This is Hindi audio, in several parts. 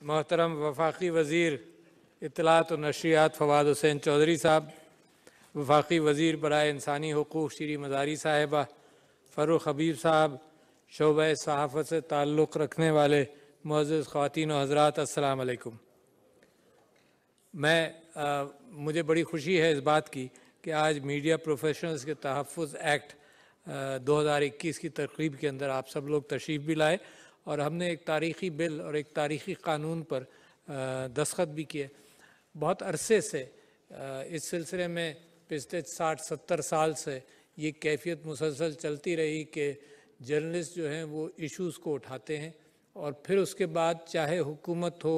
मोहतरम वफाकी वज़ीर इतलात और नशरियात फवाद हुसैन चौधरी साहब वफाकी वज़ीर बरए इंसानी हकूक़ श्री मदारी साहिबा फ़ारूक हबीब साहब शोब सहाफ़त से ताल्लुक़ रखने वाले मोज़ ख़वान हज़रात असलकुम मैं आ, मुझे बड़ी खुशी है इस बात की कि आज मीडिया प्रोफेशनल्स के तहफ़ एक्ट आ, 2021 की तरकीब के अंदर आप सब लोग तशरीफ़ भी लाए और हमने एक तारीखी बिल और एक तारीखी कानून पर दस्खत भी किए बहुत अरसे से इस सिलसिले में पिछले साठ सत्तर साल से ये कैफियत मुसलसल चलती रही कि जर्नलिस्ट जो हैं वो इश्यूज़ को उठाते हैं और फिर उसके बाद चाहे हुकूमत हो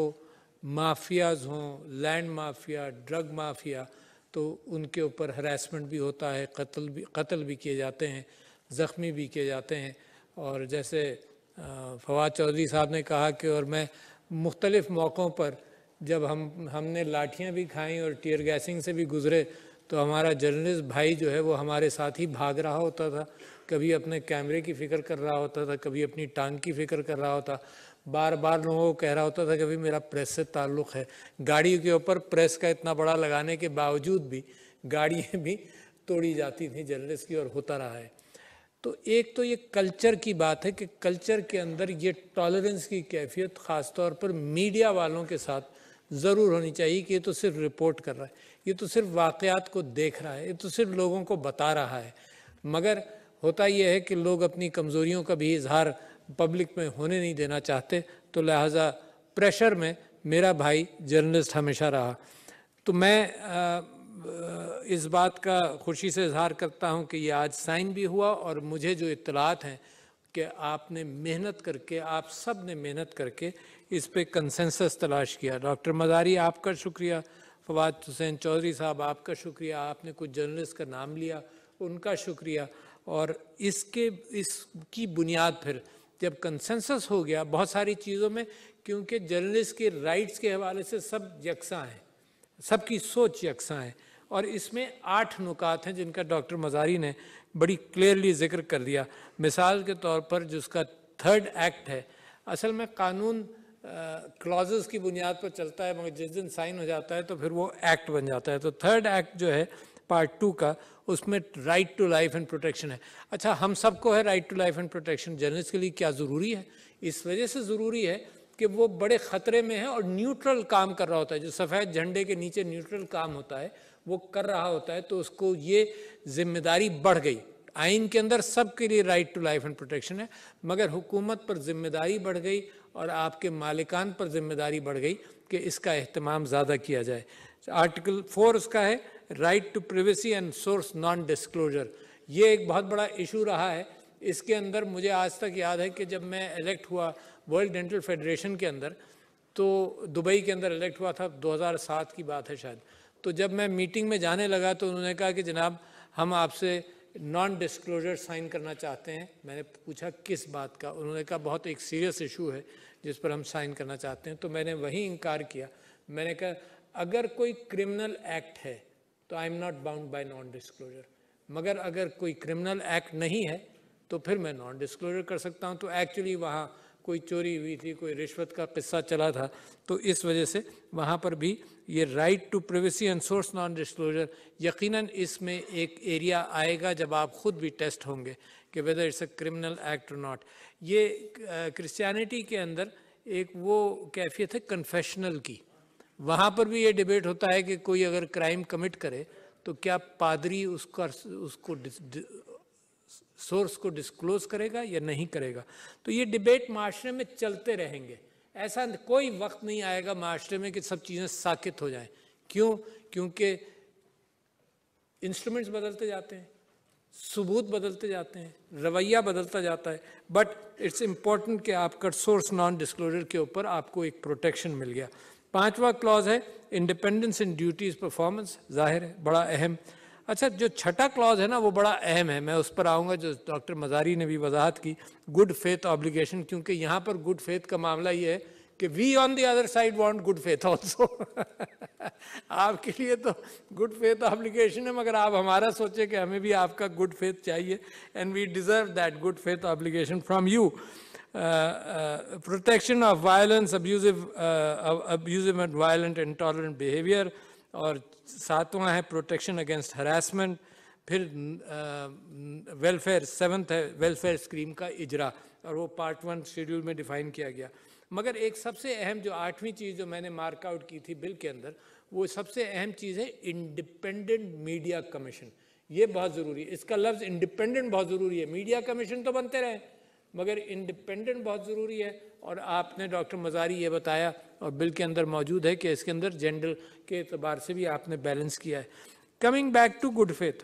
माफियाज़ हों लैंड माफिया ड्रग माफिया तो उनके ऊपर हरासमेंट भी होता है कत्ल भी कत्ल भी किए जाते हैं ज़ख्मी भी किए जाते हैं और जैसे फवाद चौधरी साहब ने कहा कि और मैं मुख्तलिफ मौक़ों पर जब हम हमने लाठियाँ भी खाई और टीयर गैसिंग से भी गुजरे तो हमारा जर्नलिस्ट भाई जो है वो हमारे साथ ही भाग रहा होता था कभी अपने कैमरे की फ़िक्र कर रहा होता था कभी अपनी टांग की फ़िक्र कर रहा होता बार बार लोगों को कह रहा होता था कि भाई मेरा प्रेस से ताल्लुक़ है गाड़ी के ऊपर प्रेस का इतना बड़ा लगाने के बावजूद भी गाड़ियाँ भी तोड़ी जाती थी जर्नलिस्ट की और होता रहा है तो एक तो ये कल्चर की बात है कि कल्चर के अंदर ये टॉलरेंस की कैफियत ख़ास तौर पर मीडिया वालों के साथ ज़रूर होनी चाहिए कि ये तो सिर्फ रिपोर्ट कर रहा है ये तो सिर्फ वाक़ात को देख रहा है ये तो सिर्फ लोगों को बता रहा है मगर होता यह है कि लोग अपनी कमज़ोरियों का भी इजहार पब्लिक में होने नहीं देना चाहते तो लिहाजा प्रेशर में मेरा भाई जर्नलिस्ट हमेशा रहा तो मैं आ, इस बात का खुशी से इजहार करता हूँ कि ये आज साइन भी हुआ और मुझे जो इतलात हैं कि आपने मेहनत करके आप सब ने मेहनत करके इस पर कंसेंसस तलाश किया डॉक्टर मदारी आपका शुक्रिया फवाद हुसैन चौधरी साहब आपका शुक्रिया आपने कुछ जर्नलिस्ट का नाम लिया उनका शुक्रिया और इसके इसकी बुनियाद फिर जब कंसेंसस हो गया बहुत सारी चीज़ों में क्योंकि जर्नलिस्ट के राइट्स के हवाले से सब यकसा हैं सबकी सोच यकसा हैं और इसमें आठ नुकात हैं जिनका डॉक्टर मजारी ने बड़ी क्लियरली जिक्र कर दिया मिसाल के तौर पर जिसका थर्ड एक्ट है असल में कानून क्लॉजेस की बुनियाद पर चलता है मगर जिस दिन साइन हो जाता है तो फिर वो एक्ट बन जाता है तो थर्ड एक्ट जो है पार्ट टू का उसमें right to life and protection है अच्छा हम सबको है right to life and protection journalist के लिए क्या ज़रूरी है इस वजह से ज़रूरी है कि वो बड़े खतरे में है और न्यूट्रल काम कर रहा होता है जो सफ़ेद झंडे के नीचे न्यूट्रल काम होता है वो कर रहा होता है तो उसको ये जिम्मेदारी बढ़ गई आइन के अंदर सबके लिए right to life and protection है मगर हुकूमत पर जिम्मेदारी बढ़ गई और आपके मालिकान पर जिम्मेदारी बढ़ गई कि इसका अहतमाम ज़्यादा किया जाए आर्टिकल फोर उसका है right to privacy and source non disclosure ये एक बहुत बड़ा इशू रहा है इसके अंदर मुझे आज तक याद है कि जब मैं इलेक्ट हुआ वर्ल्ड डेंटल फेडरेशन के अंदर तो दुबई के अंदर इलेक्ट हुआ था 2007 की बात है शायद तो जब मैं मीटिंग में जाने लगा तो उन्होंने कहा कि जनाब हम आपसे नॉन डिस्क्लोजर साइन करना चाहते हैं मैंने पूछा किस बात का उन्होंने कहा बहुत एक सीरियस इशू है जिस पर हम साइन करना चाहते हैं तो मैंने वहीं इनकार किया मैंने कहा अगर कोई क्रिमिनल एक्ट है तो I am not bound by non disclosure मगर अगर कोई क्रिमिनल एक्ट नहीं है तो फिर मैं नॉन डिस्क्लोजर कर सकता हूँ तो एक्चुअली वहाँ कोई चोरी हुई थी कोई रिश्वत का किस्सा चला था तो इस वजह से वहाँ पर भी ये right to privacy and source non disclosure यकीनन इसमें एक एरिया आएगा जब आप ख़ुद भी टेस्ट होंगे कि whether it's a criminal act और नॉट ये क्रिश्चियनिटी के अंदर एक वो कैफियत है कन्फेशनल की वहाँ पर भी ये डिबेट होता है कि कोई अगर क्राइम कमिट करे तो क्या पादरी उसका उसको सोर्स को डिस्क्लोज करेगा या नहीं करेगा तो ये डिबेट माशरे में चलते रहेंगे ऐसा कोई वक्त नहीं आएगा माशरे में कि सब चीज़ें साकित हो जाएं क्यों क्योंकि इंस्ट्रूमेंट्स बदलते जाते हैं सबूत बदलते जाते हैं रवैया बदलता जाता है बट इट्स इम्पॉर्टेंट कि आपका सोर्स नॉन डिस्क्लोजर के ऊपर आपको एक प्रोटेक्शन मिल गया पांचवा क्लॉज है इंडिपेंडेंस इन ड्यूटीज परफॉर्मेंस जाहिर है बड़ा अहम अच्छा जो छठा क्लॉज है ना वो बड़ा अहम है मैं उस पर आऊँगा जो डॉक्टर मजारी ने भी वजाहत की गुड फेथ ऑब्लिगेशन क्योंकि यहाँ पर गुड फेथ का मामला ये है कि we on the other side want good faith also आपके लिए तो गुड फेथ ऑब्लिगेशन है मगर आप हमारा सोचे कि हमें भी आपका गुड फेथ चाहिए and we deserve that good faith obligation from you protection of violence abusive abusive and violent intolerant behaviour और सातवां है प्रोटेक्शन अगेंस्ट हरासमेंट फिर वेलफेयर सेवन्थ है वेलफेयर स्कीम का इजरा और वो पार्ट वन शेड्यूल में डिफाइन किया गया मगर एक सबसे अहम जो आठवीं चीज़ जो मैंने मार्कआउट की थी बिल के अंदर वो सबसे अहम चीज़ है इंडिपेंडेंट मीडिया कमीशन ये बहुत ज़रूरी है इसका लफ्ज़ इंडिपेंडेंट बहुत ज़रूरी है मीडिया कमीशन तो बनते रहे मगर इंडिपेंडेंट बहुत ज़रूरी है और आपने डॉक्टर मजारी ये बताया और बिल के अंदर मौजूद है कि इसके अंदर जेंडर के अतबार से भी आपने बैलेंस किया है coming back to good faith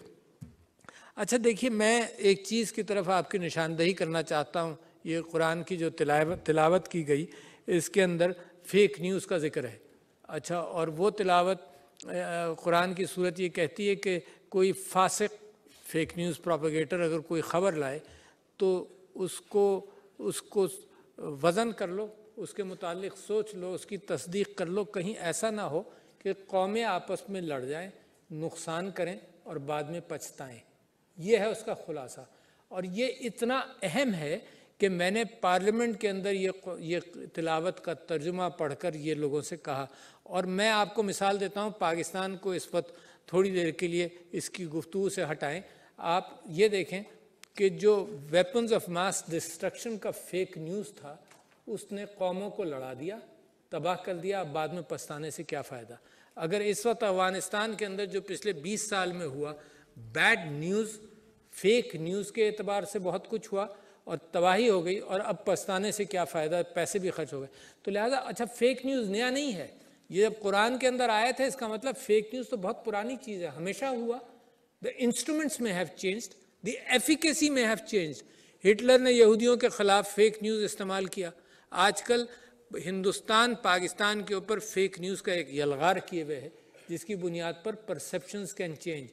अच्छा देखिए मैं एक चीज़ की तरफ आपकी निशानदेही करना चाहता हूँ ये कुरान की जो तिलावत तिलावत की गई इसके अंदर फेक न्यूज़ का जिक्र है अच्छा और वो तिलावत कुरान की सूरत ये कहती है कि कोई फासिक फेक न्यूज़ प्रोपोगेटर अगर कोई ख़बर लाए तो उसको उसको वज़न कर लो उसके मुतालिक सोच लो उसकी तस्दीक कर लो कहीं ऐसा ना हो कि कौमें आपस में लड़ जाएं नुकसान करें और बाद में पछताएं यह है उसका खुलासा और ये इतना अहम है कि मैंने पार्लियामेंट के अंदर ये ये तिलावत का तर्जुमा पढ़कर ये लोगों से कहा और मैं आपको मिसाल देता हूँ पाकिस्तान को इस वक्त थोड़ी देर के लिए इसकी गुफ्तु से हटाएं आप ये देखें कि जो वेपन्स ऑफ मास डिस्ट्रक्शन का फेक न्यूज़ था उसने कौमों को लड़ा दिया तबाह कर दिया अब बाद में पछताने से क्या फ़ायदा अगर इस वक्त अफगानिस्तान के अंदर जो पिछले 20 साल में हुआ बैड न्यूज़ फेक न्यूज़ के अतबार से बहुत कुछ हुआ और तबाही हो गई और अब पछताने से क्या फ़ायदा पैसे भी खर्च हो गए तो लिहाजा अच्छा फेक न्यूज़ नया नहीं है ये जब कुरान के अंदर आया था इसका मतलब फेक न्यूज़ तो बहुत पुरानी चीज़ है हमेशा हुआ द इंस्ट्रूमेंट्स में हैव चेंज द एफिकेसी में हैव चेंज हिटलर ने यहूदियों के ख़िलाफ़ फेक न्यूज़ इस्तेमाल किया आजकल हिंदुस्तान पाकिस्तान के ऊपर फेक न्यूज़ का एक यलगार किए हुए है जिसकी बुनियाद पर परसेप्शंस कैन चेंज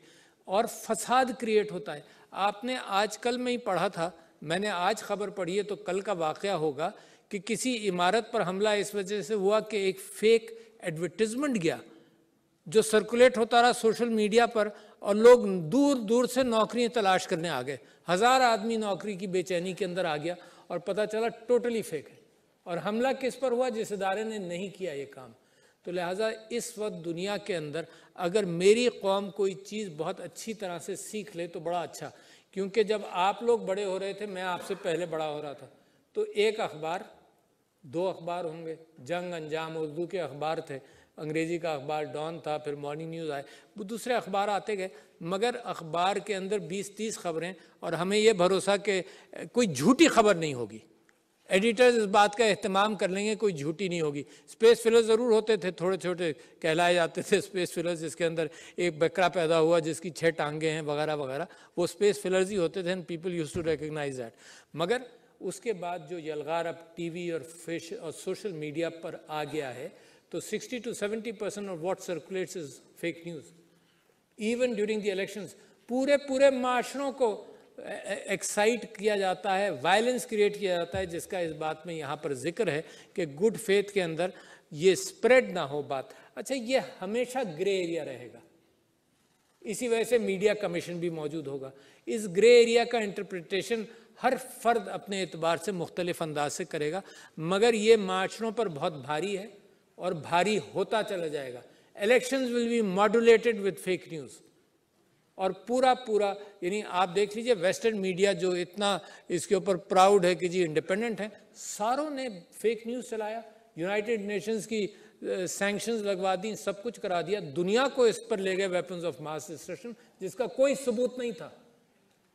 और फसाद क्रिएट होता है आपने आजकल में ही पढ़ा था मैंने आज खबर पढ़ी है तो कल का वाक़ होगा कि किसी इमारत पर हमला इस वजह से हुआ कि एक फेक एडवर्टिजमेंट गया जो सर्कुलेट होता रहा सोशल मीडिया पर और लोग दूर दूर से नौकरियां तलाश करने आ गए हज़ार आदमी नौकरी की बेचैनी के अंदर आ गया और पता चला टोटली फेक है और हमला किस पर हुआ जिस इदारे ने नहीं किया ये काम तो लिहाजा इस वक्त दुनिया के अंदर अगर मेरी कौम कोई चीज़ बहुत अच्छी तरह से सीख ले तो बड़ा अच्छा क्योंकि जब आप लोग बड़े हो रहे थे मैं आपसे पहले बड़ा हो रहा था तो एक अखबार दो अखबार होंगे जंग अंजाम उर्दू के अखबार थे अंग्रेज़ी का अखबार डॉन था फिर मॉर्निंग न्यूज़ आए वो दूसरे अखबार आते गए मगर अखबार के अंदर 20-30 खबरें और हमें ये भरोसा कि कोई झूठी खबर नहीं होगी एडिटर्स इस बात का अहतमाम कर लेंगे कोई झूठी नहीं होगी स्पेस फिलर ज़रूर होते थे थोड़े छोटे कहलाए जाते थे स्पेस फिलर जिसके अंदर एक बकरा पैदा हुआ जिसकी छः टांगे हैं वगैरह वगैरह वो स्पेस फिलर्स ही होते थे and people use to recognise that मगर उसके बाद जो यलगार अब टीवी और फिश और सोशल मीडिया पर आ गया है तो 60 to 70 percent of what circulates is fake news even during the elections पूरे पूरे माशरों को एक्साइट किया जाता है वायलेंस क्रिएट किया जाता है जिसका इस बात में यहाँ पर जिक्र है कि गुड फेथ के अंदर ये स्प्रेड ना हो बात अच्छा ये हमेशा ग्रे एरिया रहेगा इसी वजह से मीडिया कमीशन भी मौजूद होगा इस ग्रे एरिया का इंटरप्रिटेशन हर फर्द अपने एतबार से मुख्तलिफ अंदाज से करेगा मगर ये माशरों पर बहुत भारी है और भारी होता चला जाएगा elections will be modulated with fake news और पूरा पूरा यानी आप देख लीजिए वेस्टर्न मीडिया जो इतना इसके ऊपर प्राउड है कि जी इंडिपेंडेंट है सारों ने फेक न्यूज़ चलाया यूनाइटेड नेशंस की सैंक्शंस लगवा दी सब कुछ करा दिया दुनिया को इस पर ले गए वेपन्स ऑफ मास डिस्ट्रक्शन जिसका कोई सबूत नहीं था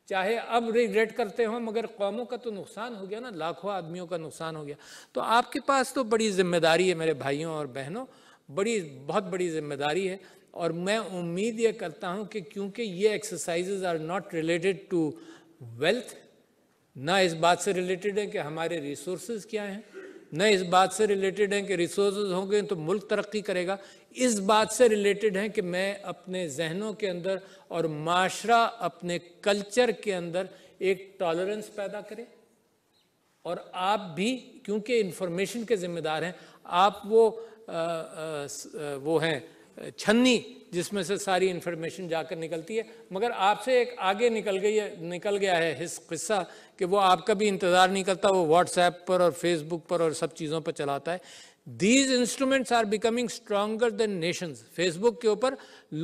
चाहे अब रिग्रेट करते हो मगर कौमों का तो नुकसान हो गया ना लाखों आदमियों का नुकसान हो गया तो आपके पास तो बड़ी जिम्मेदारी है मेरे भाइयों और बहनों बड़ी बहुत बड़ी जिम्मेदारी है और मैं उम्मीद ये करता हूँ कि क्योंकि ये exercises are not related to wealth ना इस बात से रिलेटेड है कि हमारे रिसोर्स क्या हैं न इस बात से रिलेटेड हैं कि रिसोर्स होंगे तो मुल्क तरक्की करेगा इस बात से रिलेटेड हैं कि मैं अपने जहनों के अंदर और माशरा अपने कल्चर के अंदर एक टॉलरेंस पैदा करें और आप भी क्योंकि इंफॉर्मेशन के ज़िम्मेदार हैं आप वो आ, आ, वो हैं छन्नी जिसमें से सारी इन्फॉर्मेशन जाकर निकलती है मगर आपसे एक आगे निकल गई है निकल गया है हिस किस्सा कि वो आपका भी इंतज़ार नहीं करता वो व्हाट्सएप पर और फेसबुक पर और सब चीज़ों पर चलाता है these instruments are becoming stronger than nations Facebook के ऊपर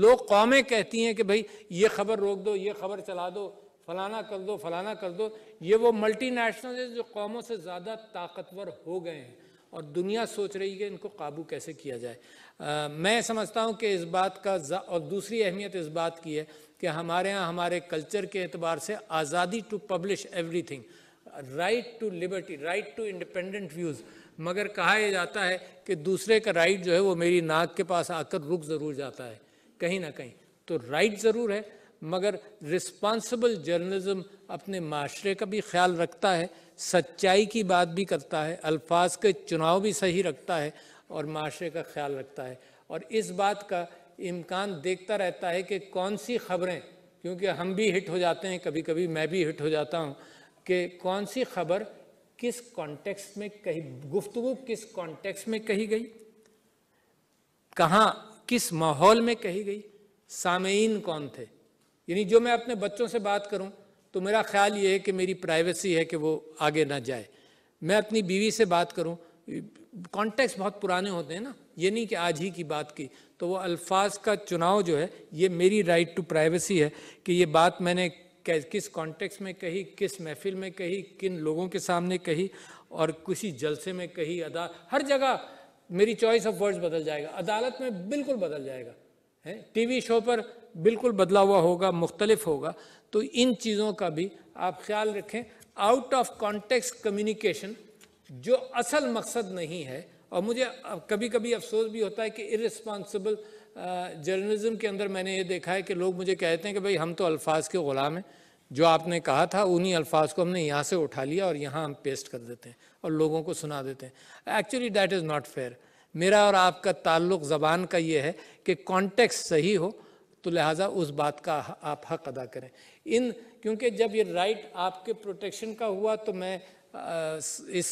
लोग कौमें कहती हैं कि भाई ये खबर रोक दो ये खबर चला दो फलाना कर दो फलाना कर दो ये वो मल्टीनेशनल है जो कौमों से ज़्यादा ताकतवर हो गए हैं और दुनिया सोच रही है इनको काबू कैसे किया जाए आ, मैं समझता हूँ कि इस बात का और दूसरी अहमियत इस बात की है कि हमारे यहाँ हमारे कल्चर के अतबार से आज़ादी to publish everything right to liberty right to independent views मगर कहा यह जाता है कि दूसरे का राइट जो है वो मेरी नाक के पास आकर रुक ज़रूर जाता है कहीं ना कहीं तो राइट ज़रूर है मगर रिस्पांसिबल जर्नलिज्म अपने माशरे का भी ख्याल रखता है सच्चाई की बात भी करता है अल्फाज के चुनाव भी सही रखता है और माशरे का ख्याल रखता है और इस बात का इम्कान देखता रहता है कि कौन सी खबरें क्योंकि हम भी हिट हो जाते हैं कभी कभी मैं भी हिट हो जाता हूँ कि कौन सी खबर किस कॉन्टेक्स्ट में कही गुफ्तु किस कॉन्टेक्स्ट में कही गई कहाँ किस माहौल में कही गई सामयीन कौन थे यानी जो मैं अपने बच्चों से बात करूं तो मेरा ख्याल ये है कि मेरी प्राइवेसी है कि वो आगे ना जाए मैं अपनी बीवी से बात करूं कॉन्टेक्स्ट बहुत पुराने होते हैं ना ये नहीं कि आज ही की बात की तो वो अल्फाज का चुनाव जो है ये मेरी राइट टू प्राइवेसी है कि ये बात मैंने किस कॉन्टेक्स्ट में कही किस महफिल में कही किन लोगों के सामने कही और किसी जलसे में कही अदा हर जगह मेरी चॉइस ऑफ वर्ड्स बदल जाएगा अदालत में बिल्कुल बदल जाएगा है टीवी शो पर बिल्कुल बदला हुआ होगा मुख्तलिफ होगा तो इन चीज़ों का भी आप ख्याल रखें आउट ऑफ कॉन्टेक्स कम्युनिकेशन जो असल मकसद नहीं है और मुझे कभी कभी अफसोस भी होता है कि इरिस्पॉन्सिबल जर्नलिज्म के अंदर मैंने ये देखा है कि लोग मुझे कहते हैं कि भाई हम तो अल्फाज के ग़ुलाम हैं जो आपने कहा था उन्हीं अल्फाज को हमने यहाँ से उठा लिया और यहाँ हम पेस्ट कर देते हैं और लोगों को सुना देते हैं actually that is not fair मेरा और आपका ताल्लुक ज़बान का ये है कि कॉन्टेक्स्ट सही हो तो लिहाजा उस बात का आप हक अदा करें इन क्योंकि जब ये राइट आपके प्रोटेक्शन का हुआ तो मैं इस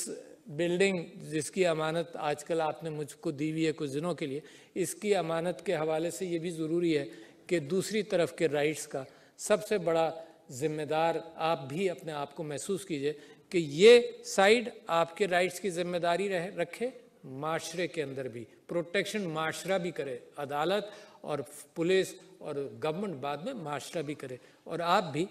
बिल्डिंग जिसकी अमानत आजकल आपने मुझको दी हुई है कुछ दिनों के लिए इसकी अमानत के हवाले से ये भी ज़रूरी है कि दूसरी तरफ के राइट्स का सबसे बड़ा जिम्मेदार आप भी अपने आप को महसूस कीजिए कि ये साइड आपके राइट्स की जिम्मेदारी रहे रखे माशरे के अंदर भी प्रोटेक्शन माशरा भी करे अदालत और पुलिस और गवर्नमेंट बाद में माशरा भी करे और आप भी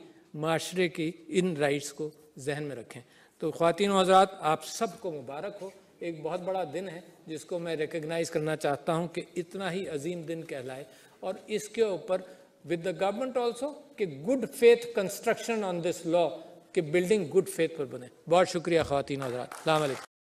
माशरे की इन राइट्स को जहन में रखें तो ख़वान हजरात आप सबको मुबारक हो एक बहुत बड़ा दिन है जिसको मैं रिकगनाइज़ करना चाहता हूँ कि इतना ही अजीम दिन कहलाए और इसके ऊपर विद द गवर्नमेंट ऑल्सो कि good faith construction on this law कि बिल्डिंग गुड फेथ पर बने बहुत शुक्रिया खातिन हजरात अलैक्म